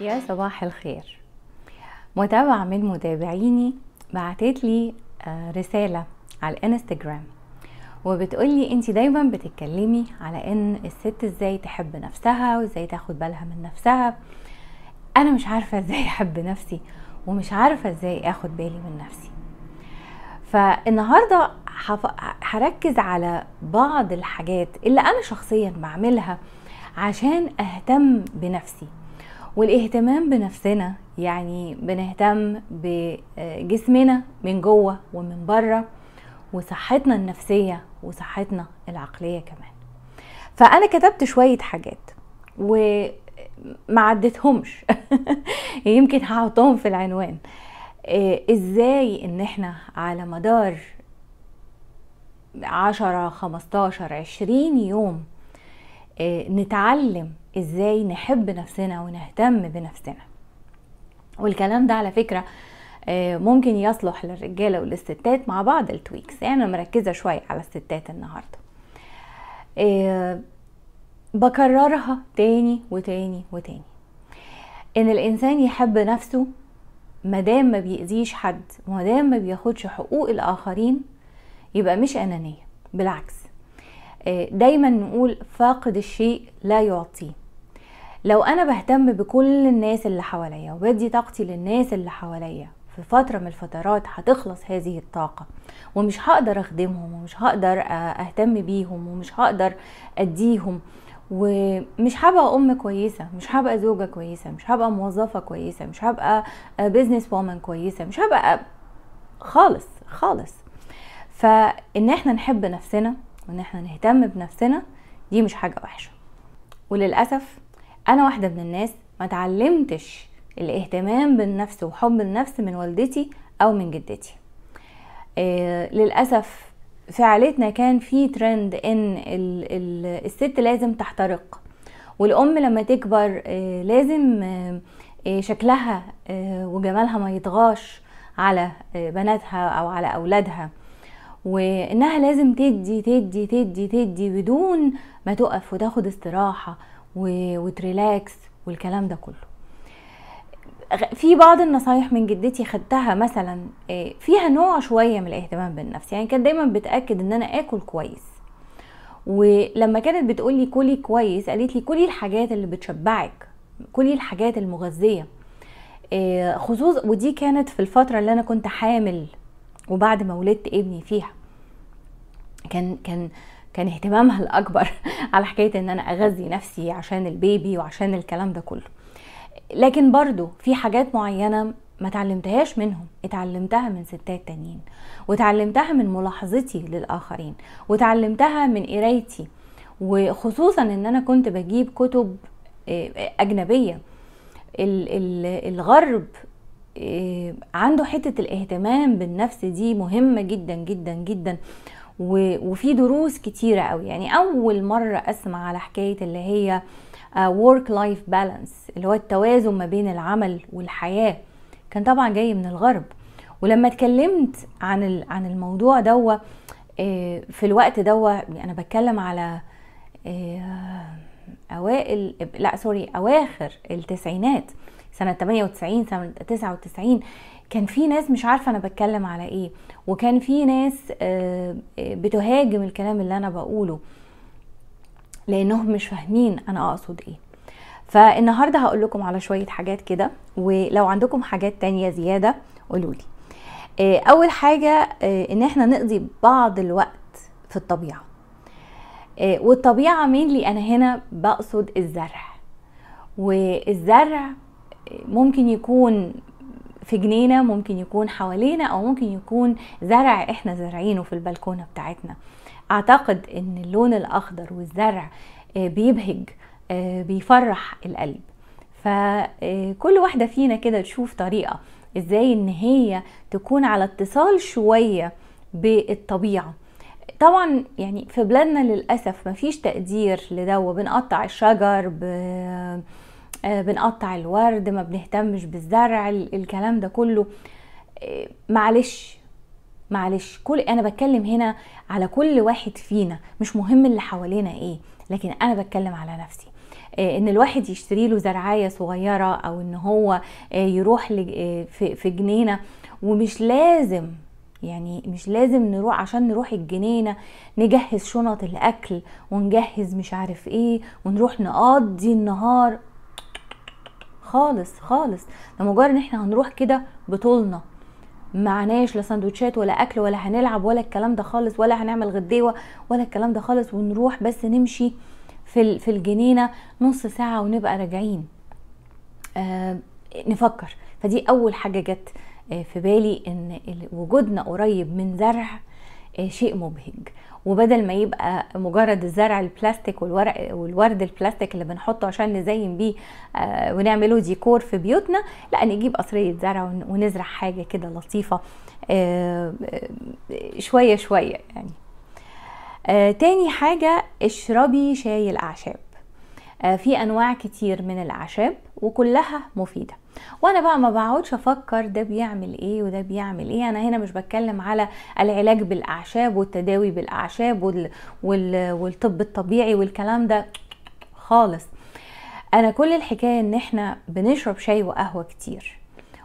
يا صباح الخير متابعة من متابعيني بعتت لي آه، رسالة على الانستجرام وبتقولي انت دايما بتتكلمي على ان الست ازاي تحب نفسها وازاي تاخد بالها من نفسها انا مش عارفة ازاي احب نفسي ومش عارفة ازاي اخد بالي من نفسي فالنهاردة هركز على بعض الحاجات اللي انا شخصيا بعملها عشان اهتم بنفسي والاهتمام بنفسنا يعني بنهتم بجسمنا من جوه ومن بره وصحتنا النفسية وصحتنا العقلية كمان فأنا كتبت شوية حاجات وما عدتهمش يمكن هحطهم في العنوان آه، ازاي ان احنا على مدار عشرة خمستاشر عشرين يوم آه، نتعلم ازاي نحب نفسنا ونهتم بنفسنا والكلام ده على فكره آه، ممكن يصلح للرجاله وللستات مع بعض التويكس يعني انا مركزه شويه على الستات النهارده آه، بكررها تاني وتاني وتاني ان الانسان يحب نفسه مادام ما بيأذيش حد ومادام ما بياخدش حقوق الاخرين يبقى مش انانيه بالعكس آه، دايما نقول فاقد الشيء لا يعطيه لو انا بهتم بكل الناس اللي حواليا وبدي طاقتي للناس اللي حواليا في فتره من الفترات هتخلص هذه الطاقه ومش هقدر اخدمهم ومش هقدر اهتم بيهم ومش هقدر اديهم ومش هبقى ام كويسه مش هبقى زوجه كويسه مش هبقى موظفه كويسه مش هبقى بيزنس وومن كويسه مش هبقى خالص خالص فان احنا نحب نفسنا وان احنا نهتم بنفسنا دي مش حاجه وحشه وللاسف انا واحده من الناس ما اتعلمتش الاهتمام بالنفس وحب النفس من والدتي او من جدتي آه للاسف في عائلتنا كان في ترند ان الـ الـ الست لازم تحترق والام لما تكبر آه لازم آه, آه، شكلها آه، وجمالها ما يطغاش على آه، بناتها او على اولادها وانها لازم تدي تدي تدي تدي بدون ما تقف وتاخد استراحه وتريلاكس والكلام ده كله في بعض النصايح من جدتي خدتها مثلا آه، فيها نوع شويه من الاهتمام بالنفس يعني كانت دايما بتاكد ان انا اكل كويس ولما كانت بتقولي كلي كويس قالت لي كلي الحاجات اللي بتشبعك كلي الحاجات المغذيه آه، خصوص ودي كانت في الفتره اللي انا كنت حامل وبعد ما ولدت ابني فيها كان كان كان اهتمامها الاكبر على حكايه ان انا اغذي نفسي عشان البيبي وعشان الكلام ده كله لكن برضو في حاجات معينه ما تعلمتهاش منهم اتعلمتها من ستات تانيين وتعلمتها من ملاحظتي للاخرين وتعلمتها من قرايتي وخصوصا ان انا كنت بجيب كتب آه، اجنبيه الغرب آه، عنده حته الاهتمام بالنفس دي مهمه جدا جدا جدا وفي دروس كتيرة قوي يعني أول مرة أسمع على حكاية اللي هي آه، work life balance اللي هو التوازن ما بين العمل والحياة كان طبعا جاي من الغرب ولما اتكلمت عن عن الموضوع دوا آه، في الوقت دوا انا بتكلم على آه، اوائل لا سوري اواخر التسعينات سنة 98 سنة 99 كان في ناس مش عارفة انا بتكلم على ايه وكان في ناس آه، آه، بتهاجم الكلام اللي انا بقوله لانهم مش فاهمين انا اقصد ايه فالنهارده هقول لكم على شويه حاجات كده ولو عندكم حاجات تانية زياده قولوا لي آه، اول حاجه ان احنا نقضي بعض الوقت في الطبيعه والطبيعه مين انا هنا بقصد الزرع والزرع ممكن يكون في جنينه ممكن يكون حوالينا او ممكن يكون زرع احنا زارعينه في البلكونه بتاعتنا اعتقد ان اللون الاخضر والزرع آه، بيبهج آه، بيفرح القلب فكل آه، واحده فينا كده تشوف طريقه ازاي ان هي تكون على اتصال شويه بالطبيعه طبعا يعني في بلادنا للاسف مفيش تقدير لده بنقطع الشجر ب... آه، بنقطع الورد ما بنهتمش بالزرع الكلام ده كله آه، معلش معلش كل انا بتكلم هنا على كل واحد فينا مش مهم اللي حوالينا ايه لكن انا بتكلم على نفسي آه، ان الواحد يشتري له زرعايه صغيره او ان هو يروح في جنينه ومش لازم يعني مش لازم نروح عشان نروح الجنينه نجهز شنط الاكل ونجهز مش عارف ايه ونروح نقضي النهار خالص خالص ده مجرد ان احنا هنروح كده بطولنا معناش لا سندوتشات ولا اكل ولا هنلعب ولا الكلام ده خالص ولا هنعمل غديوه ولا الكلام ده خالص ونروح بس نمشي في في الجنينه نص ساعه ونبقى راجعين آه نفكر فدي اول حاجه جت آه، في بالي ان وجودنا قريب من زرع آه، شيء مبهج وبدل ما يبقى مجرد الزرع البلاستيك والورق والورد البلاستيك اللي بنحطه عشان نزين بيه آه، ونعمله ديكور في بيوتنا لا نجيب قصرية زرع ونزرع حاجة كده لطيفة آه، شوية شوية يعني تاني حاجة اشربي شاي الأعشاب آه، في انواع كتير من الاعشاب وكلها مفيده وانا بقى ما بقعدش افكر ده بيعمل ايه وده بيعمل ايه انا هنا مش بتكلم على العلاج بالاعشاب والتداوي بالاعشاب وال... وال... والطب الطبيعي والكلام ده خالص انا كل الحكايه ان احنا بنشرب شاي وقهوه كتير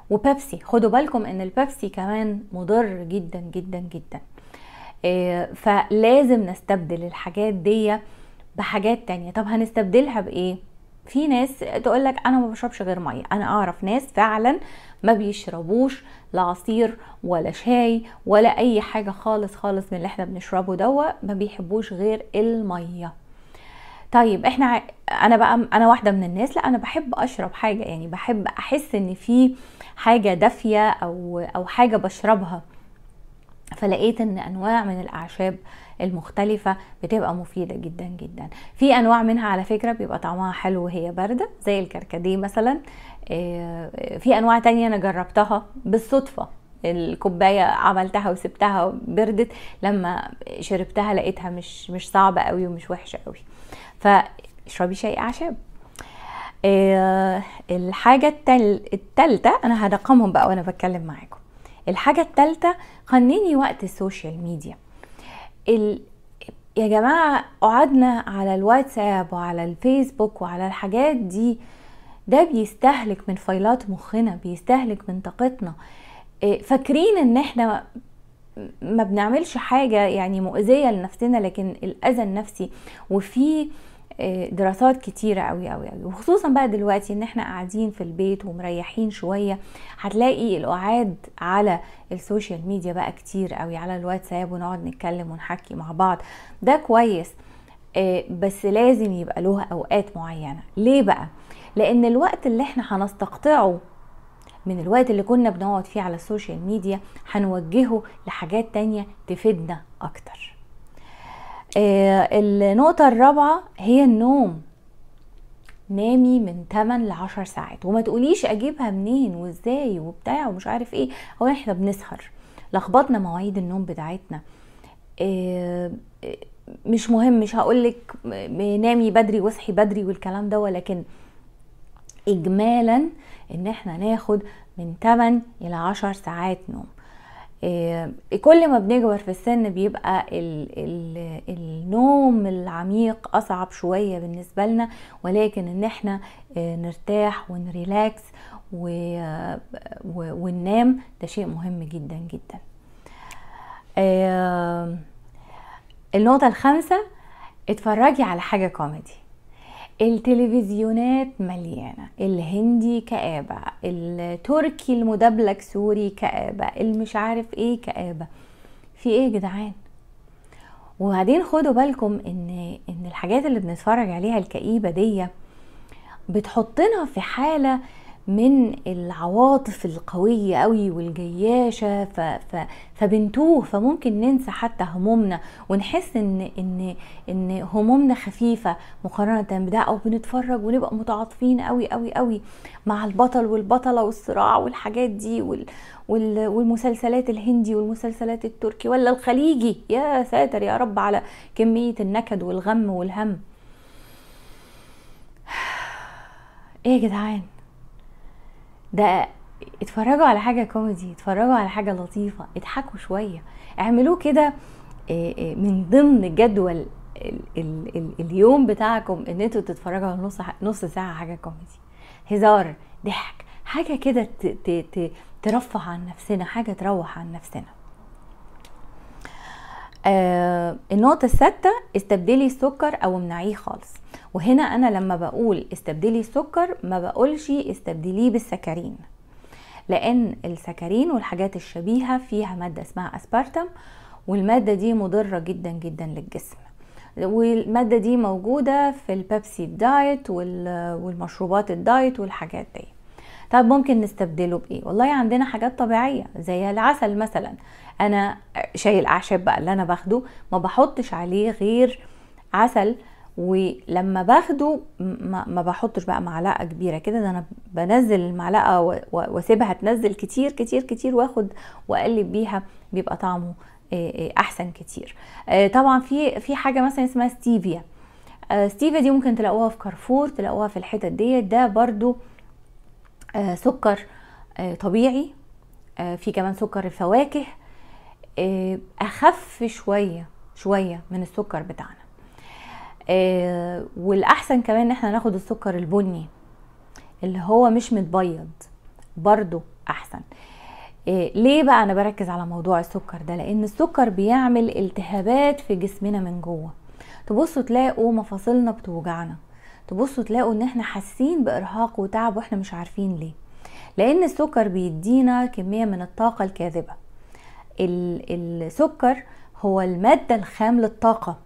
وبيبسي خدوا بالكم ان البيبسي كمان مضر جدا جدا جدا آه، فلازم نستبدل الحاجات ديه بحاجات تانية طب هنستبدلها بايه في ناس تقول لك انا ما بشربش غير ميه انا اعرف ناس فعلا ما بيشربوش لا عصير ولا شاي ولا اي حاجه خالص خالص من اللي احنا بنشربه دوا ما بيحبوش غير الميه طيب احنا انا بقى انا واحده من الناس لا انا بحب اشرب حاجه يعني بحب احس ان في حاجه دافيه او او حاجه بشربها فلقيت ان انواع من الاعشاب المختلفة بتبقى مفيدة جدا جدا في أنواع منها على فكرة بيبقى طعمها حلو وهي باردة زي الكركديه مثلا آه، في أنواع تانية أنا جربتها بالصدفة الكوبايه عملتها وسبتها بردت لما شربتها لقيتها مش مش صعبه قوي ومش وحشه قوي فاشربي شاي اعشاب آه، الحاجة التالتة أنا هدقمهم بقى وأنا بتكلم معاكم الحاجة التالتة قنني وقت السوشيال ميديا ال... يا جماعة قعدنا على الواتساب وعلى الفيسبوك وعلى الحاجات دي ده بيستهلك من فايلات مخنا بيستهلك من طاقتنا آه، فاكرين ان احنا ما بنعملش حاجة يعني مؤذية لنفسنا لكن الأذى النفسي وفي آه، دراسات كتيره قوي قوي قوي وخصوصا بقى دلوقتي ان احنا قاعدين في البيت ومريحين شويه هتلاقي الاعاد على السوشيال ميديا بقى كتير قوي على الواتساب ونقعد نتكلم ونحكي مع بعض ده كويس آه، بس لازم يبقى له اوقات معينه ليه بقى لان الوقت اللي احنا هنستقطعه من الوقت اللي كنا بنقعد فيه على السوشيال ميديا هنوجهه لحاجات تانية تفيدنا اكتر آه، النقطة الرابعة هي النوم نامي من 8 ل 10 ساعات وما تقوليش اجيبها منين وازاي وبتاع ومش عارف ايه هو احنا بنسهر لخبطنا مواعيد النوم بتاعتنا آه، آه، مش مهم مش هقولك نامي بدري واصحي بدري والكلام ده ولكن اجمالا ان احنا ناخد من 8 الى 10 ساعات نوم إيه، كل ما بنكبر في السن بيبقى الـ الـ النوم العميق اصعب شويه بالنسبه لنا ولكن ان احنا آه، نرتاح ونريلاكس وننام ده شيء مهم جدا جدا آه، النقطه الخامسه اتفرجي على حاجه كوميدي التلفزيونات مليانة الهندي كآبة التركي المدبلج سوري كآبة المش عارف ايه كآبة في ايه يا جدعان وبعدين خدوا بالكم ان ان الحاجات اللي بنتفرج عليها الكئيبة دي بتحطنا في حالة من العواطف القوية قوي والجياشة ف ف فبنتوه فممكن ننسى حتى همومنا ونحس ان ان ان همومنا خفيفة مقارنة بده او بنتفرج ونبقى متعاطفين قوي قوي قوي مع البطل والبطلة والصراع والحاجات دي وال وال والمسلسلات الهندي والمسلسلات التركي ولا الخليجي يا ساتر يا رب على كمية النكد والغم والهم ايه يا جدعان ده اتفرجوا على حاجه كوميدي اتفرجوا على حاجه لطيفه اضحكوا شويه اعملوه كده آه، آه، من ضمن جدول اليوم بتاعكم ان انتوا تتفرجوا على نص ساعه حاجه كوميدي هزار ضحك حاجه كده ترفه عن نفسنا حاجه تروح عن نفسنا آه، النقطة السادسة استبدلي السكر أو امنعيه خالص وهنا أنا لما بقول استبدلي السكر ما بقولش استبدليه بالسكرين لأن السكرين والحاجات الشبيهة فيها مادة اسمها أسبارتم والمادة دي مضرة جدا جدا للجسم والمادة دي موجودة في البيبسي الدايت والمشروبات الدايت والحاجات دي طب ممكن نستبدله بايه والله عندنا حاجات طبيعيه زي العسل مثلا انا شاي الاعشاب بقى اللي انا باخده ما بحطش عليه غير عسل ولما باخده ما بحطش بقى معلقه كبيره كده ده انا بنزل المعلقه واسيبها تنزل كتير كتير كتير واخد واقلب بيها بيبقى طعمه احسن كتير طبعا في في حاجه مثلا اسمها ستيفيا ستيفيا دي ممكن تلاقوها في كارفور تلاقوها في الحتت ديت ده برده آه، سكر آه، طبيعي آه، في كمان سكر الفواكه اخف شويه شويه من السكر بتاعنا والاحسن كمان ان احنا ناخد السكر البني اللي هو مش متبيض برضو احسن ليه بقى انا بركز على موضوع السكر ده لان السكر بيعمل التهابات في جسمنا من جوه تبصوا تلاقوا مفاصلنا بتوجعنا تبصوا تلاقوا ان احنا حاسين بارهاق وتعب واحنا مش عارفين ليه لان السكر بيدينا كميه من الطاقه الكاذبه السكر هو الماده الخام للطاقه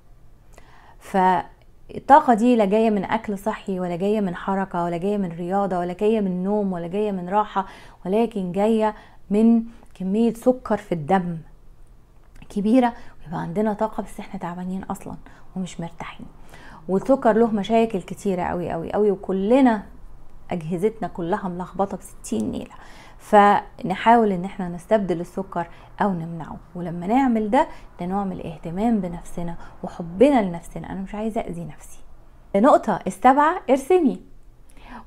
فالطاقة دي لا جاية من أكل صحي ولا جاية من حركة ولا جاية من رياضة ولا جاية من نوم ولا جاية من راحة ولكن جاية من كمية سكر في الدم كبيرة ويبقى عندنا طاقة بس احنا تعبانين أصلا ومش مرتاحين والسكر له مشاكل كتيرة قوي قوي قوي وكلنا اجهزتنا كلها ملخبطه ب 60 نيله فنحاول ان احنا نستبدل السكر او نمنعه ولما نعمل ده ده نوع من الاهتمام بنفسنا وحبنا لنفسنا انا مش عايزه اذي نفسي نقطه السبعه ارسمي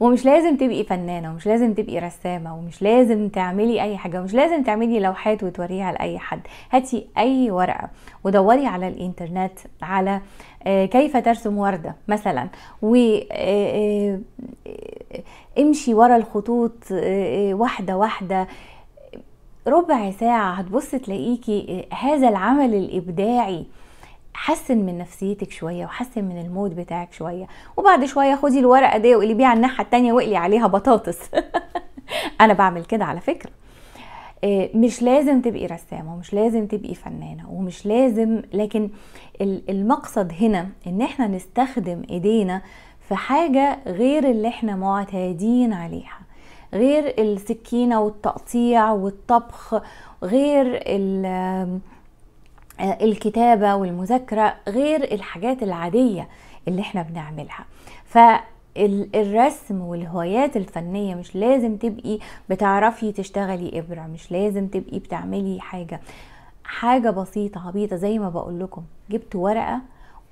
ومش لازم تبقي فنانه ومش لازم تبقي رسامه ومش لازم تعملي اي حاجه ومش لازم تعملي لوحات وتوريها لاي حد هاتي اي ورقه ودوري على الانترنت على آه، كيف ترسم ورده مثلا و آه، آه، امشي ورا الخطوط واحده واحده ربع ساعه هتبص تلاقيكي هذا العمل الابداعي حسن من نفسيتك شويه وحسن من المود بتاعك شويه وبعد شويه خدي الورقه دي بيها على الناحيه التانية واقلي عليها بطاطس انا بعمل كده على فكره آه، مش لازم تبقي رسامه ومش لازم تبقي فنانه ومش لازم لكن المقصد هنا ان احنا نستخدم ايدينا في حاجه غير اللي احنا معتادين عليها غير السكينه والتقطيع والطبخ غير ال الكتابة والمذاكرة غير الحاجات العادية اللي احنا بنعملها فالرسم والهوايات الفنية مش لازم تبقي بتعرفي تشتغلي إبرة مش لازم تبقي بتعملي حاجة حاجة بسيطة عبيطة زي ما بقول لكم جبت ورقة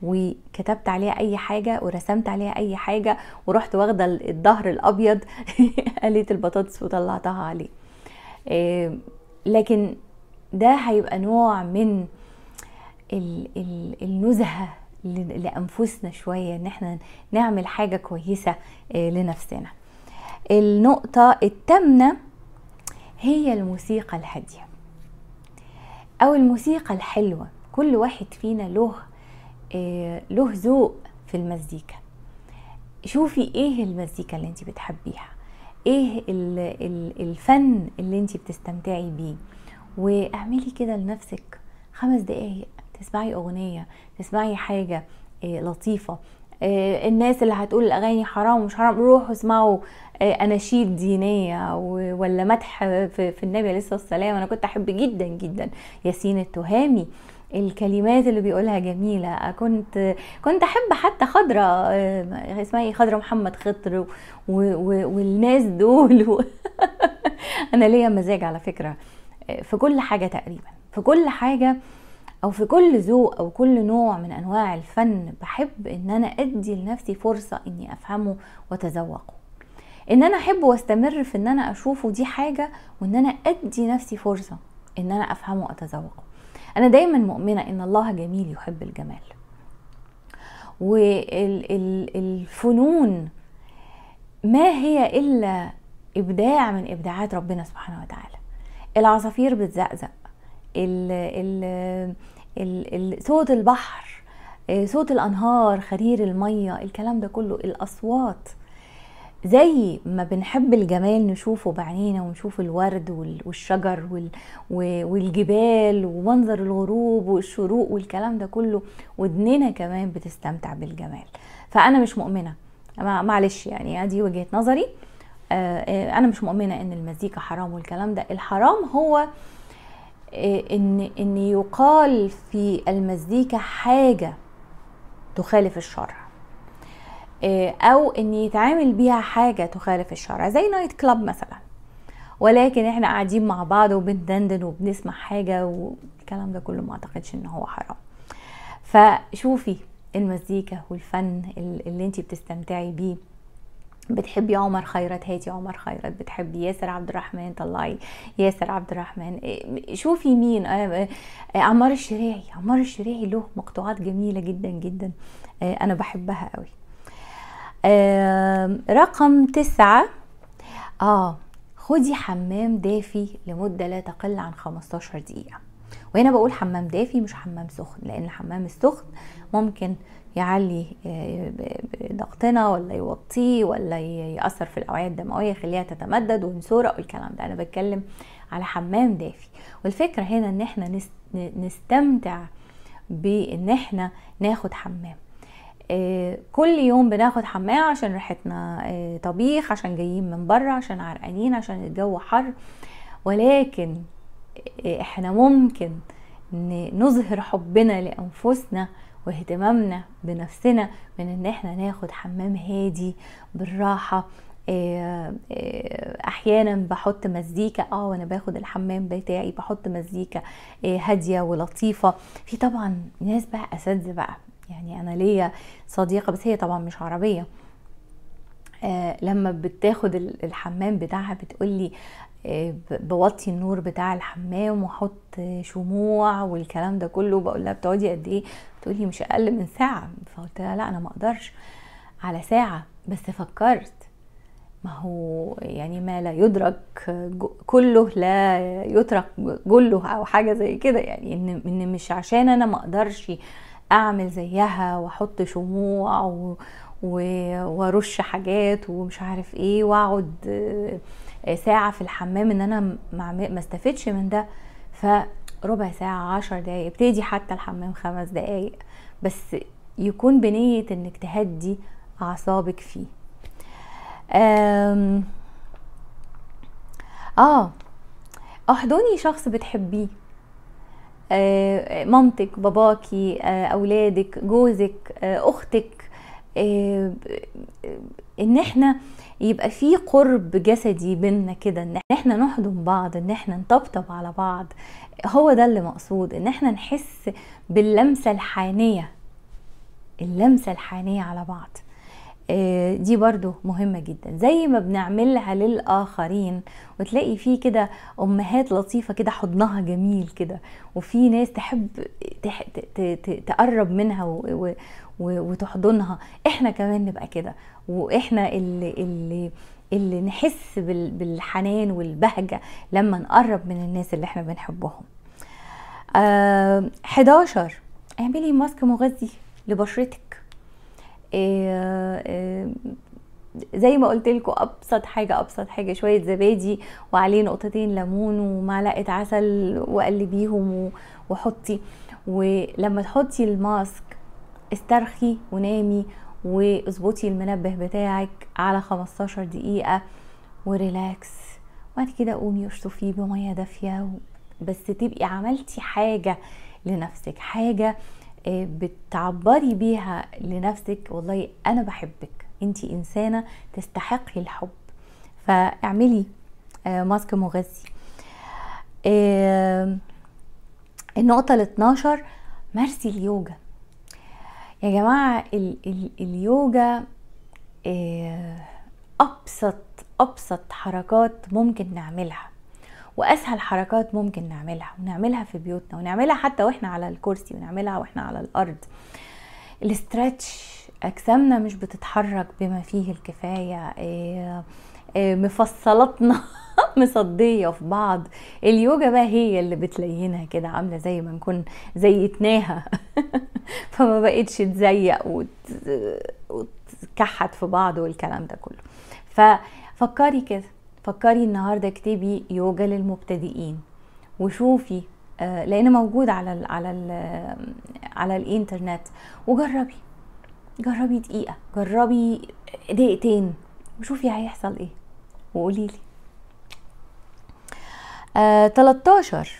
وكتبت عليها اي حاجه ورسمت عليها اي حاجه ورحت واخده الظهر الابيض قليت البطاطس وطلعتها عليه لكن ده هيبقى نوع من النزهه لانفسنا شويه ان احنا نعمل حاجه كويسه آه، لنفسنا النقطه الثامنه هي الموسيقى الهاديه او الموسيقى الحلوه كل واحد فينا له آه، له ذوق في المزيكا شوفي ايه المزيكا اللي انت بتحبيها ايه الفن اللي انت بتستمتعي بيه واعملي كده لنفسك خمس دقايق تسمعي اغنيه تسمعي حاجه آه، لطيفه آه، الناس اللي هتقول الاغاني حرام ومش حرام روحوا اسمعوا آه، اناشيد دينيه ولا مدح في النبي عليه الصلاه والسلام انا كنت احب جدا جدا ياسين التهامي الكلمات اللي بيقولها جميله كنت كنت احب حتى خضره اسمها ايه خضره محمد خضر والناس دول و... انا ليا مزاج على فكره في كل حاجه تقريبا في كل حاجه او في كل ذوق او كل نوع من انواع الفن بحب ان انا ادي لنفسي فرصه اني افهمه واتذوقه ان انا احب واستمر في ان انا اشوفه دي حاجه وان انا ادي نفسي فرصه ان انا افهمه واتذوقه انا دايما مؤمنه ان الله جميل يحب الجمال والفنون ما هي الا ابداع من ابداعات ربنا سبحانه وتعالى العصافير بتزقزق ال ال صوت البحر آه، صوت الانهار خرير الميه الكلام ده كله الاصوات زي ما بنحب الجمال نشوفه بعينينا ونشوف الورد والشجر والجبال ومنظر الغروب والشروق والكلام ده كله ودننا كمان بتستمتع بالجمال فانا مش مؤمنه معلش يعني دي وجهه نظري آه، آه، انا مش مؤمنه ان المزيكا حرام والكلام ده الحرام هو إيه، ان ان يقال في المزيكا حاجه تخالف الشرع إيه، او ان يتعامل بيها حاجه تخالف الشرع زي نايت كلاب مثلا ولكن احنا قاعدين مع بعض وبندندن وبنسمع حاجه والكلام ده كله ما اعتقدش ان هو حرام فشوفي المزيكا والفن اللي انت بتستمتعي بيه بتحبي عمر خيرت هاتي عمر خيرت بتحبي ياسر عبد الرحمن طلعي ياسر عبد الرحمن إيه، شوفي مين آه، آه، عمار الشريعي عمار الشريعي له مقطوعات جميله جدا جدا آه، انا بحبها قوي رقم تسعة اه خدي حمام دافي لمدة لا تقل عن 15 دقيقة وهنا بقول حمام دافي مش حمام سخن لان الحمام السخن ممكن يعلي آه، ضغطنا ولا يوطيه ولا يأثر في الأوعية الدموية يخليها تتمدد ونسورق والكلام ده أنا بتكلم على حمام دافي والفكرة هنا إن احنا نستمتع بإن احنا ناخد حمام آه، كل يوم بناخد حمام عشان ريحتنا آه، طبيخ عشان جايين من بره عشان عرقانين عشان الجو حر ولكن احنا ممكن نظهر حبنا لانفسنا واهتمامنا بنفسنا من ان احنا ناخد حمام هادي بالراحه آه، آه، احيانا بحط مزيكا اه وانا باخد الحمام بتاعي بحط مزيكا آه، هاديه ولطيفه في طبعا ناس بقى اساتذه بقى يعني انا ليا صديقه بس هي طبعا مش عربيه لما بتاخد الحمام بتاعها بتقولي آه، بوطي النور بتاع الحمام واحط شموع والكلام ده كله بقول لها بتقعدي قد ايه بتقولي مش اقل من ساعه فقلت لها لا انا ما اقدرش على ساعه بس فكرت ما هو يعني ما لا يدرك كله لا يترك جله او حاجه زي كده يعني ان مش عشان انا ما اقدرش اعمل زيها واحط شموع و... و... وارش حاجات ومش عارف ايه واقعد ساعه في الحمام ان انا ما استفدش من ده فربع ساعه عشر دقايق ابتدي حتى الحمام خمس دقايق بس يكون بنيه انك تهدي اعصابك فيه اه احضني شخص بتحبيه آه، مامتك باباكي آه، اولادك جوزك آه، اختك ان احنا يبقى في قرب جسدي بينا كده ان احنا نحضن بعض ان احنا نطبطب على بعض هو ده اللي مقصود ان احنا نحس باللمسه الحانيه اللمسه الحانيه على بعض آه، دي برضو مهمة جدا زي ما بنعملها للآخرين وتلاقي في كده أمهات لطيفة كده حضنها جميل كده وفي ناس تحب تقرب منها وتحضنها احنا كمان نبقى كده واحنا اللي اللي اللي نحس بالحنان والبهجه لما نقرب من الناس اللي احنا بنحبهم أه 11 اعملي ماسك مغذي لبشرتك أه أه زي ما قلت لكم ابسط حاجه ابسط حاجه شويه زبادي وعليه نقطتين ليمون ومعلقه عسل وقلبيهم وحطي ولما تحطي الماسك استرخي ونامي واظبطي المنبه بتاعك على 15 دقيقة وريلاكس وبعد كده قومي واشطفيه بمية دافية بس تبقي عملتي حاجة لنفسك حاجة آه، بتعبري بيها لنفسك والله انا بحبك انت انسانة تستحقي الحب فاعملي آه، ماسك مغذي النقطة ال 12 مارسي اليوجا يا جماعة ال ال اليوجا آه، أبسط أبسط حركات ممكن نعملها وأسهل حركات ممكن نعملها ونعملها في بيوتنا ونعملها حتى وإحنا على الكرسي ونعملها وإحنا على الأرض الاسترتش أجسامنا مش بتتحرك بما فيه الكفاية آه، آه، مفصلاتنا مصديه في بعض اليوجا بقى هي اللي بتلينها كده عامله زي ما نكون زيتناها فما بقتش تزيق وتكحت في بعض والكلام ده كله ففكري كده فكري النهارده اكتبي يوجا للمبتدئين وشوفي آه، لان موجود على الـ على الـ على الانترنت وجربي جربي دقيقه جربي دقيقتين وشوفي هيحصل ايه وقولي لي آه 13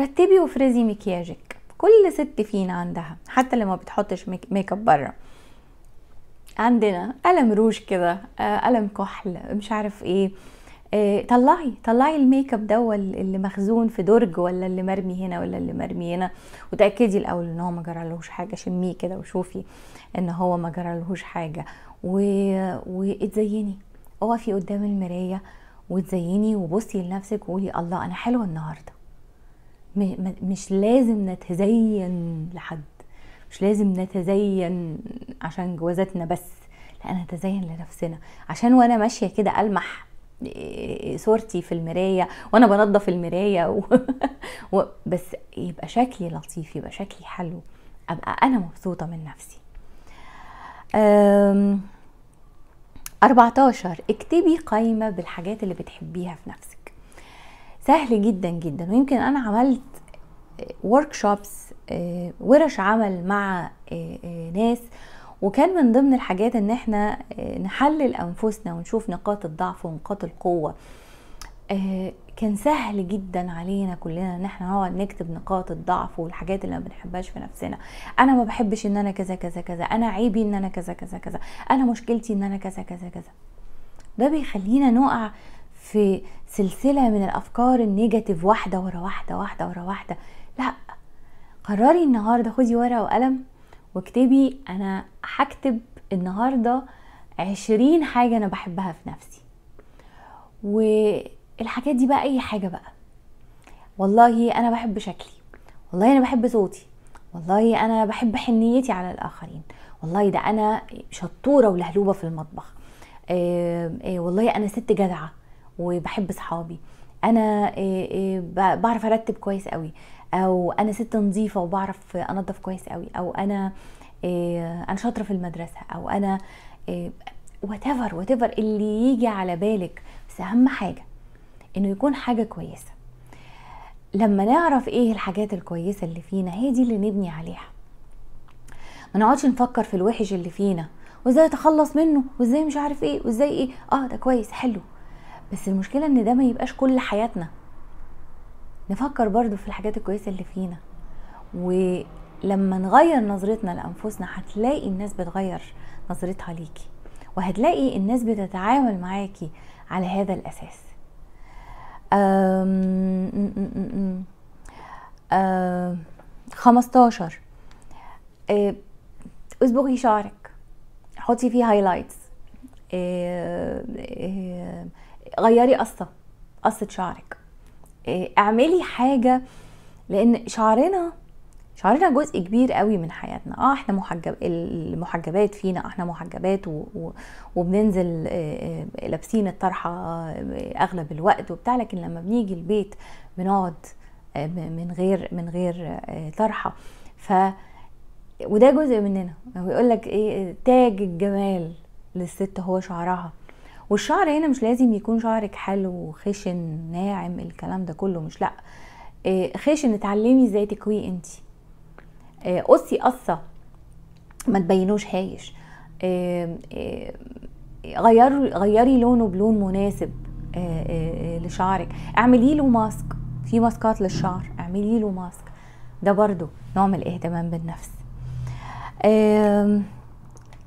رتبي وافرزي مكياجك كل ست فينا عندها حتى لما بتحطش ميك اب بره عندنا قلم روج كده آه قلم كحل مش عارف ايه آه، طلعي طلعي الميك اب ده اللي مخزون في درج ولا اللي مرمي هنا ولا اللي مرمي هنا وتاكدي الاول ان هو ما جرالهوش حاجه شميه كده وشوفي ان هو ما جرالهوش حاجه و... واتزيني اقفي قدام المرايه وتزيني وبصي لنفسك وقولي الله انا حلوه النهارده مش لازم نتزين لحد مش لازم نتزين عشان جوازاتنا بس لا انا اتزين لنفسنا عشان وانا ماشيه كده المح آه، صورتي في المرايه وانا بنضف المرايه و... و... بس يبقى شكلي لطيف يبقى شكلي حلو ابقى انا مبسوطه من نفسي أم... 14 اكتبي قائمة بالحاجات اللي بتحبيها في نفسك سهل جدا جدا ويمكن انا عملت شوبس آه، ورش عمل مع آه، آه، ناس وكان من ضمن الحاجات ان احنا نحلل انفسنا ونشوف نقاط الضعف ونقاط القوه كان سهل جدا علينا كلنا ان احنا نقعد نكتب نقاط الضعف والحاجات اللي ما بنحبهاش في نفسنا انا ما بحبش ان انا كذا كذا كذا انا عيبي ان انا كذا كذا كذا انا مشكلتي ان انا كذا كذا كذا ده بيخلينا نقع في سلسله من الافكار النيجاتيف واحده ورا واحده واحده ورا واحده لا قرري النهارده خدي ورقه وقلم واكتبي انا هكتب النهارده عشرين حاجه انا بحبها في نفسي و الحاجات دي بقى اي حاجه بقى والله انا بحب شكلي والله انا بحب صوتي والله انا بحب حنيتي على الاخرين والله ده انا شطوره ولهلوبه في المطبخ إيه إيه والله انا ست جدعه وبحب صحابي انا إيه بعرف ارتب كويس قوي او انا ست نظيفه وبعرف انظف كويس قوي او انا آه، انا شاطره في المدرسه او انا وات آه، ايفر اللي يجي على بالك بس اهم حاجه انه يكون حاجه كويسه لما نعرف ايه الحاجات الكويسه اللي فينا هي دي اللي نبني عليها ما نقعدش نفكر في الوحش اللي فينا وازاي اتخلص منه وازاي مش عارف ايه وازاي ايه اه ده كويس حلو بس المشكله ان ده ما يبقاش كل حياتنا نفكر برضو في الحاجات الكويسه اللي فينا ولما نغير نظرتنا لانفسنا هتلاقي الناس بتغير نظرتها ليكي وهتلاقي الناس بتتعامل معاكي على هذا الاساس 15 آه، اصبغي شعرك حطي فيه هايلايتس آه، آه، غيري قصه قصه شعرك اعملي حاجه لان شعرنا شعرنا جزء كبير قوي من حياتنا اه احنا محجب المحجبات فينا احنا محجبات و... و... وبننزل آه، آه، لابسين الطرحه آه، اغلب الوقت وبتاع لكن لما بنيجي البيت بنقعد من غير من غير طرحه ف وده جزء مننا بيقول لك ايه تاج الجمال للست هو شعرها والشعر هنا مش لازم يكون شعرك حلو خشن ناعم الكلام ده كله مش لا خشن اتعلمي ازاي تكويه انتي آه، قصي قصه ما تبينوش هايش آه، آه، غير غيري لونه بلون مناسب لشعرك اعملي له ماسك في ماسكات للشعر اعملي له ماسك ده برضو نوع من الاهتمام بالنفس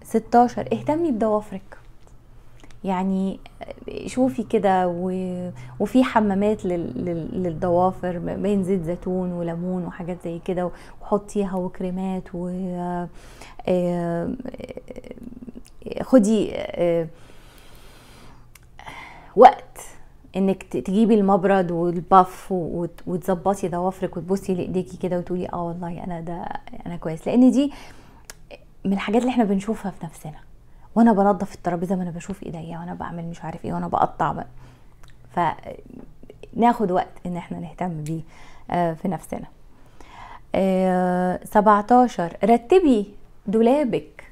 16 اهتمي بضوافرك يعني شوفي كده و... وفي حمامات لل... للضوافر بين زيت زيتون وليمون وحاجات زي كده وحطيها وكريمات و آه، آه، خدي آه، وقت انك تجيبي المبرد والباف وتظبطي ضوافرك وتبصي لايديكي كده وتقولي اه والله انا ده انا كويس لان دي من الحاجات اللي احنا بنشوفها في نفسنا وانا بنظف الترابيزه وانا بشوف ايديا وانا بعمل مش عارف ايه وانا بقطع بقى. فناخد وقت ان احنا نهتم بيه آه، في نفسنا 17 آه، رتبي دولابك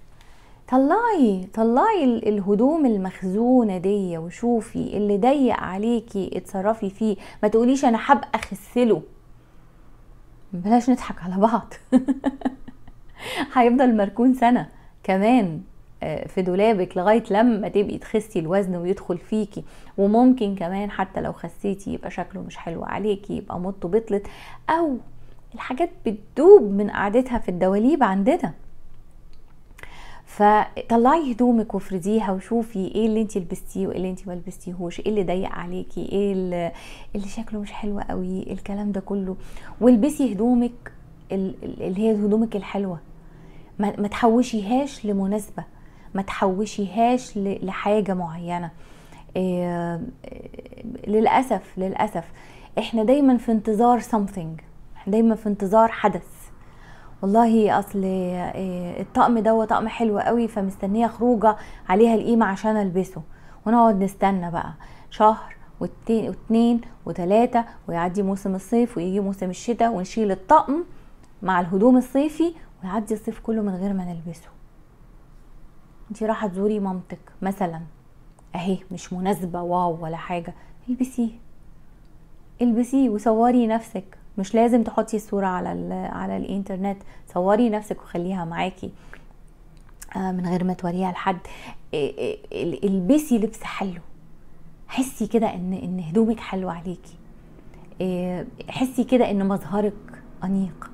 طلعي طلعي الهدوم المخزونه دي وشوفي اللي ضيق عليكي اتصرفي فيه ما تقوليش انا هبقى اغسله بلاش نضحك على بعض هيفضل مركون سنه كمان في دولابك لغايه لما تبقي تخسي الوزن ويدخل فيكي وممكن كمان حتى لو خسيتي يبقى شكله مش حلو عليكي يبقى مطه بطلت او الحاجات بتدوب من قعدتها في الدواليب عندنا فطلعي هدومك وافرديها وشوفي ايه اللي انت لبستيه وايه اللي انت ما لبستيهوش ايه اللي ضيق عليكي ايه اللي, اللي شكله مش حلو قوي الكلام ده كله والبسي هدومك اللي هي هدومك الحلوه ما تحوشيهاش لمناسبه ما تحوشيهاش لحاجه معينه آه، آه، للاسف للاسف احنا دايما في انتظار something احنا دايما في انتظار حدث والله اصل آه، الطقم ده طقم حلو قوي فمستنيه خروجه عليها القيمه عشان البسه ونقعد نستنى بقى شهر واتنين وتلاتة ويعدي موسم الصيف ويجي موسم الشتاء ونشيل الطقم مع الهدوم الصيفي ويعدي الصيف كله من غير ما نلبسه انت رايحه تزوري مامتك مثلا اهي مش مناسبه واو ولا حاجه البسيه البسيه وصوري نفسك مش لازم تحطي الصوره على على الانترنت صوري نفسك وخليها معاكي آه، من غير ما توريها لحد البسي لبس حلو حسي كده ان ان هدومك حلوه عليكي آه، حسي كده ان مظهرك انيق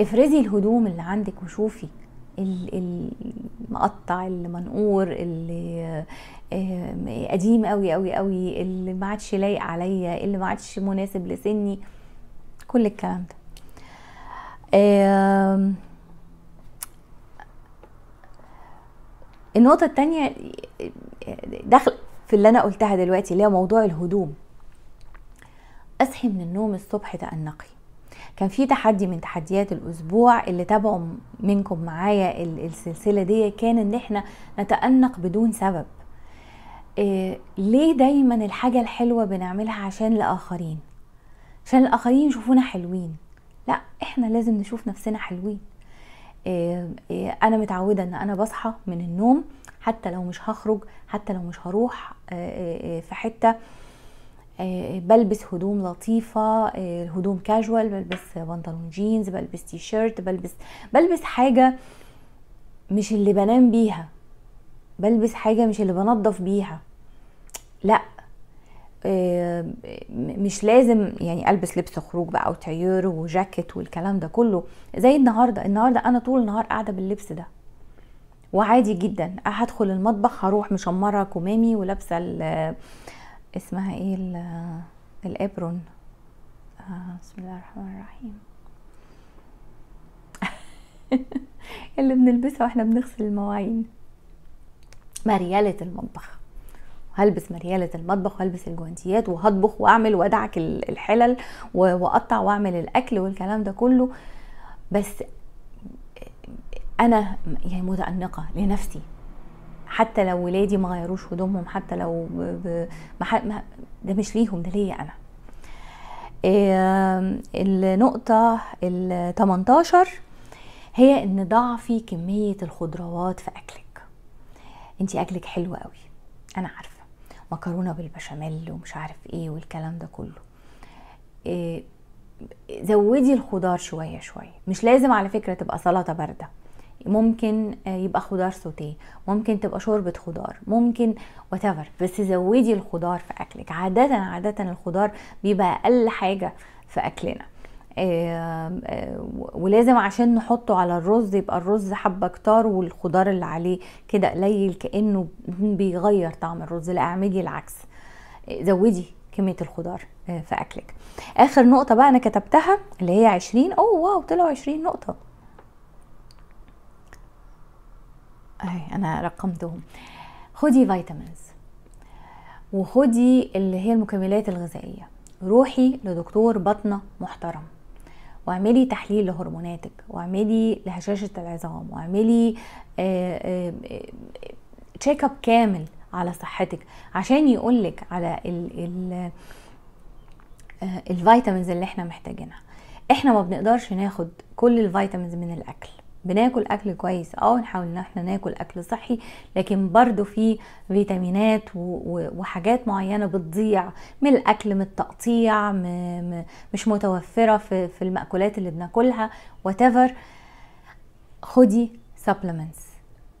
افرزي الهدوم اللي عندك وشوفي المقطع المنقور اللي آه، قديم قوي قوي قوي اللي ما عادش لايق عليا اللي ما عادش مناسب لسني كل الكلام ده النقطة الثانيه دخل في اللي أنا قلتها دلوقتي اللي هي موضوع الهدوم أصحي من النوم الصبح تأنقي كان في تحدي من تحديات الاسبوع اللي تابعوا منكم معايا السلسله دي كان ان احنا نتانق بدون سبب إيه ليه دايما الحاجه الحلوه بنعملها عشان الاخرين عشان الاخرين يشوفونا حلوين لا احنا لازم نشوف نفسنا حلوين إيه إيه انا متعوده ان انا بصحى من النوم حتى لو مش هخرج حتى لو مش هروح آه، آه، آه، في حته آه، بلبس هدوم لطيفة آه، هدوم كاجوال بلبس بنطلون جينز بلبس تي شيرت بلبس بلبس حاجة مش اللي بنام بيها بلبس حاجة مش اللي بنضف بيها لا آه، مش لازم يعني البس لبس خروج بقى وتعيير وجاكيت والكلام ده كله زي النهارده النهارده انا طول النهار قاعده باللبس ده وعادي جدا هدخل المطبخ هروح مشمره كمامي ولابسه اسمها ايه الابرون آه بسم الله الرحمن الرحيم اللي بنلبسها واحنا بنغسل المواعين مريالة المطبخ هلبس مريالة المطبخ وهلبس الجوانتيات وهطبخ واعمل وادعك الحلل واقطع واعمل الاكل والكلام ده كله بس انا يعني متأنقة لنفسي حتى لو ولادي ما غيروش هدومهم حتى لو ب... ما... ده مش ليهم ده ليا انا إيه النقطة ال 18 هي ان ضعفي كمية الخضروات في اكلك انت اكلك حلو قوي انا عارفة مكرونة بالبشاميل ومش عارف ايه والكلام ده كله إيه زودي الخضار شوية شوية مش لازم على فكرة تبقى سلطة باردة ممكن آه، يبقى خضار سوتيه ممكن تبقى شوربه خضار ممكن وتفر بس زودي الخضار في اكلك عاده عاده الخضار بيبقى اقل حاجه في اكلنا آه، آه، ولازم عشان نحطه على الرز يبقى الرز حبه كتار والخضار اللي عليه كده قليل كانه بيغير طعم الرز لا اعملي العكس زودي كميه الخضار في اكلك اخر نقطه بقى انا كتبتها اللي هي 20 اوه واو طلعوا 20 نقطه اهي انا رقمتهم خدي فيتامينز وخدي اللي هي المكملات الغذائيه روحي لدكتور بطنه محترم واعملي تحليل لهرموناتك واعملي لهشاشه العظام واعملي تشيك آه، اب آه، كامل على صحتك عشان يقولك على ال ال آه، الفيتامينز اللي احنا محتاجينها احنا ما بنقدرش ناخد كل الفيتامينز من الاكل بناكل اكل كويس اه نحاول ان احنا ناكل اكل صحي لكن برضو في فيتامينات وحاجات معينه بتضيع من الاكل من التقطيع مش متوفره في, المأكولات اللي بناكلها واتيفر خدي سبلمنتس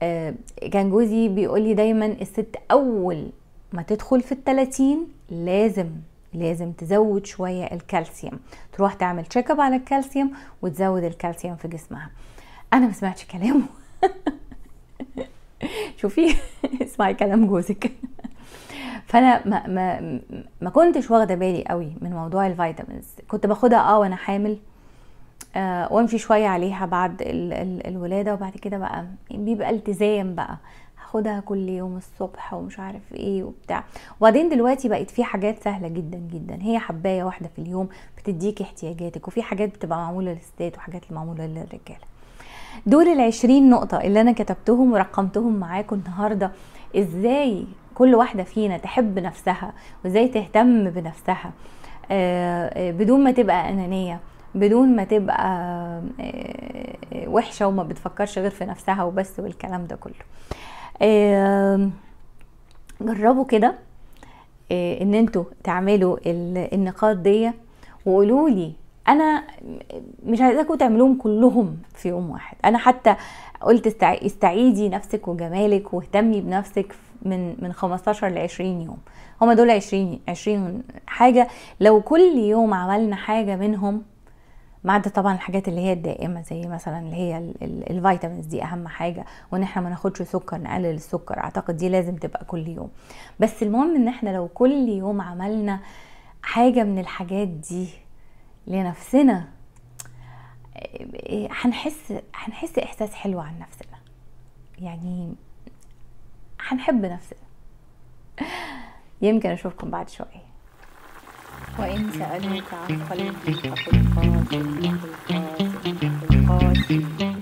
آه، كان جوزي بيقول لي دايما الست اول ما تدخل في الثلاثين لازم لازم تزود شوية الكالسيوم تروح تعمل تشيك اب على الكالسيوم وتزود الكالسيوم في جسمها انا ما سمعتش كلامه شوفي اسمعي كلام جوزك فانا ما ما ما كنتش واخده بالي قوي من موضوع الفيتامينز كنت باخدها اه وانا حامل آه وامشي شويه عليها بعد ال ال الولاده وبعد كده بقى بيبقى التزام بقى هاخدها كل يوم الصبح ومش عارف ايه وبتاع وبعدين دلوقتي بقت في حاجات سهله جدا جدا هي حبايه واحده في اليوم بتديكي احتياجاتك وفي حاجات بتبقى معموله للستات وحاجات معموله للرجاله دول العشرين نقطة اللي أنا كتبتهم ورقمتهم معاكم النهاردة إزاي كل واحدة فينا تحب نفسها وإزاي تهتم بنفسها آه، آه، بدون ما تبقى أنانية بدون ما تبقى آه، وحشة وما بتفكرش غير في نفسها وبس والكلام ده كله جربوا كده ان انتوا تعملوا النقاط دي وقولوا لي انا مش عايزاكم تعملوهم كلهم في يوم واحد انا حتى قلت استعيدي نفسك وجمالك واهتمي بنفسك من من 15 ل 20 يوم هما دول 20 20 حاجه لو كل يوم عملنا حاجه منهم ما عدا طبعا الحاجات اللي هي الدائمه زي مثلا اللي هي الفيتامينز دي اهم حاجه وان احنا ما ناخدش سكر نقلل السكر اعتقد دي لازم تبقى كل يوم بس المهم ان احنا لو كل يوم عملنا حاجه من الحاجات دي لنفسنا إيه، هنحس هنحس احساس حلو عن نفسنا يعني هنحب نفسنا يمكن اشوفكم بعد شويه وإن سألوك عن قلبي فقل قاسي فقل قاسي فقل قاسي